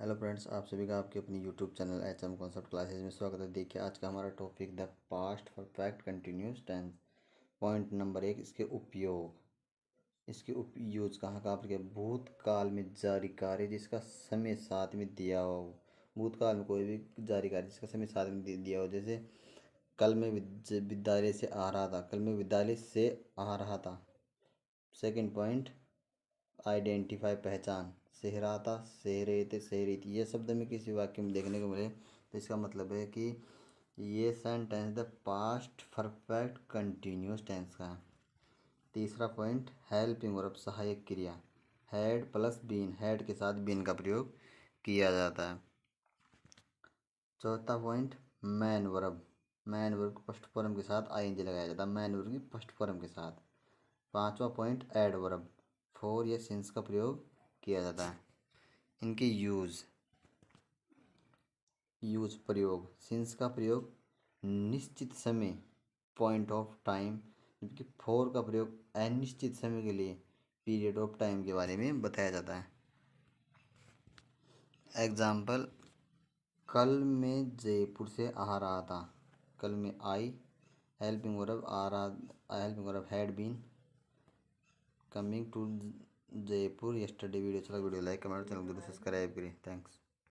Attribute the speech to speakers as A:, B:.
A: hello friends आप सभी का आपके अपनी YouTube channel H M concept classes में स्वागत है देखिए आज का हमारा topic the past perfect continuous tense point number एक इसके उपयोग इसके उपयोग कहाँ कहाँ पर भूतकाल में जारी कार्य जिसका समय साथ में दिया हो भूतकाल में कोई भी जारी कार्य जिसका समय साथ में दिया हो जैसे कल में विद्यालय से आ रहा था कल में विद्यालय से आ रहा था सेकेंड पॉइंट आइडेंटिफाई पहचान सेहराता सेहरेते सेहरित ये शब्द में किसी वाक्य में देखने को मिले तो इसका मतलब है कि ये sentence the past perfect continuous tense का है तीसरा पॉइंट हेल्पिंग और सहायक क्रिया हेड प्लस बीन हेड के साथ बीन का प्रयोग किया जाता है चौथा point main verb main verb को फर्स्ट फॉर्म के साथ आई एन जी लगाया जाता है मैन वर्ब की फर्स्ट फॉर्म के साथ पांचवा पॉइंट एड वर्ब फोर या सिंस का प्रयोग किया जाता है इनके यूज़ यूज प्रयोग सिंस का प्रयोग निश्चित समय पॉइंट ऑफ टाइम जबकि फोर का प्रयोग अनिश्चित समय के लिए पीरियड ऑफ टाइम के बारे में बताया जाता है एग्ज़ाम्पल कल मैं जयपुर से आ रहा था कल मैं आई हेल्पिंग वर्ब आ रहा helping verb had been coming to Jaipur yesterday video अच्छा लगा वीडियो लाइक कमेंट चैनल जरूर सब्सक्राइब करें थैंक्स